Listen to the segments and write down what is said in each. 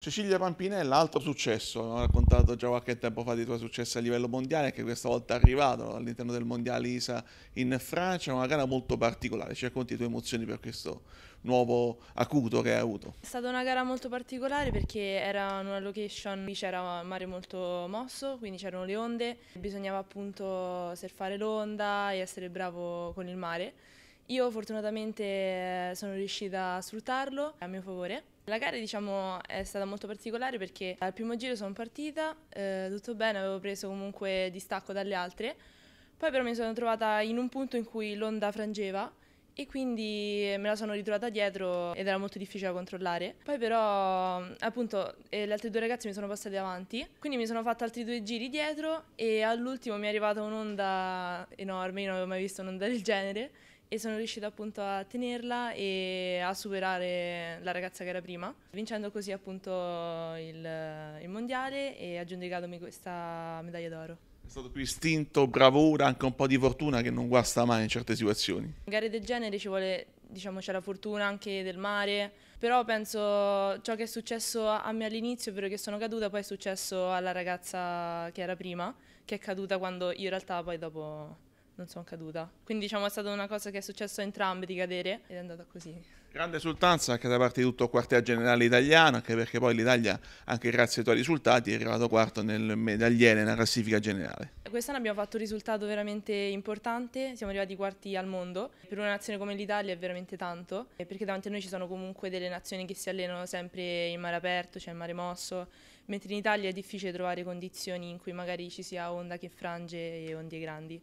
Cecilia Pampinella, altro successo, ho raccontato già qualche tempo fa dei tuoi successi a livello mondiale, che questa volta è arrivato all'interno del Mondiale ISA in Francia, una gara molto particolare, ci racconti le tue emozioni per questo nuovo acuto che hai avuto? È stata una gara molto particolare perché era in una location, lì c'era un mare molto mosso, quindi c'erano le onde, bisognava appunto surfare l'onda e essere bravo con il mare io fortunatamente eh, sono riuscita a sfruttarlo a mio favore. La gara diciamo, è stata molto particolare perché al primo giro sono partita, eh, tutto bene, avevo preso comunque distacco dalle altre, poi però mi sono trovata in un punto in cui l'onda frangeva e quindi me la sono ritrovata dietro ed era molto difficile da controllare. Poi però appunto eh, le altre due ragazze mi sono passate avanti, quindi mi sono fatta altri due giri dietro e all'ultimo mi è arrivata un'onda enorme, io non avevo mai visto un'onda del genere e sono riuscita appunto a tenerla e a superare la ragazza che era prima, vincendo così appunto il, il mondiale e aggiungendomi questa medaglia d'oro. È stato più istinto, bravura, anche un po' di fortuna che non guasta mai in certe situazioni. In gare del genere ci vuole, diciamo, c'è la fortuna anche del mare, però penso ciò che è successo a me all'inizio, ovvero che sono caduta, poi è successo alla ragazza che era prima, che è caduta quando io in realtà poi dopo non sono caduta. Quindi diciamo è stata una cosa che è successa a entrambi di cadere ed è andata così. Grande esultanza anche da parte di tutto il quartier generale italiano, anche perché poi l'Italia, anche grazie ai tuoi risultati, è arrivato quarto nel medagliere, nella classifica generale. Quest'anno abbiamo fatto un risultato veramente importante, siamo arrivati quarti al mondo. Per una nazione come l'Italia è veramente tanto, eh, perché davanti a noi ci sono comunque delle nazioni che si allenano sempre in mare aperto, cioè in mare mosso, mentre in Italia è difficile trovare condizioni in cui magari ci sia onda che frange e onde grandi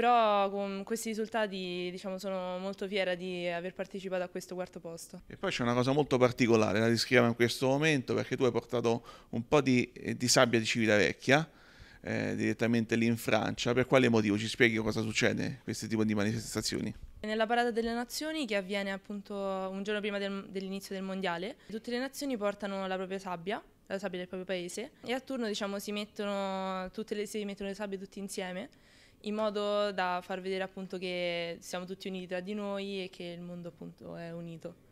però con questi risultati diciamo, sono molto fiera di aver partecipato a questo quarto posto. E poi c'è una cosa molto particolare da descrivere in questo momento perché tu hai portato un po' di, eh, di sabbia di Civitavecchia eh, direttamente lì in Francia, per quale motivo? Ci spieghi cosa succede in questo tipo di manifestazioni? Nella Parata delle Nazioni, che avviene appunto un giorno prima del, dell'inizio del mondiale, tutte le nazioni portano la propria sabbia la sabbia del proprio paese e a turno diciamo, si, mettono le, si mettono le sabbie tutte insieme in modo da far vedere appunto che siamo tutti uniti tra di noi e che il mondo appunto è unito.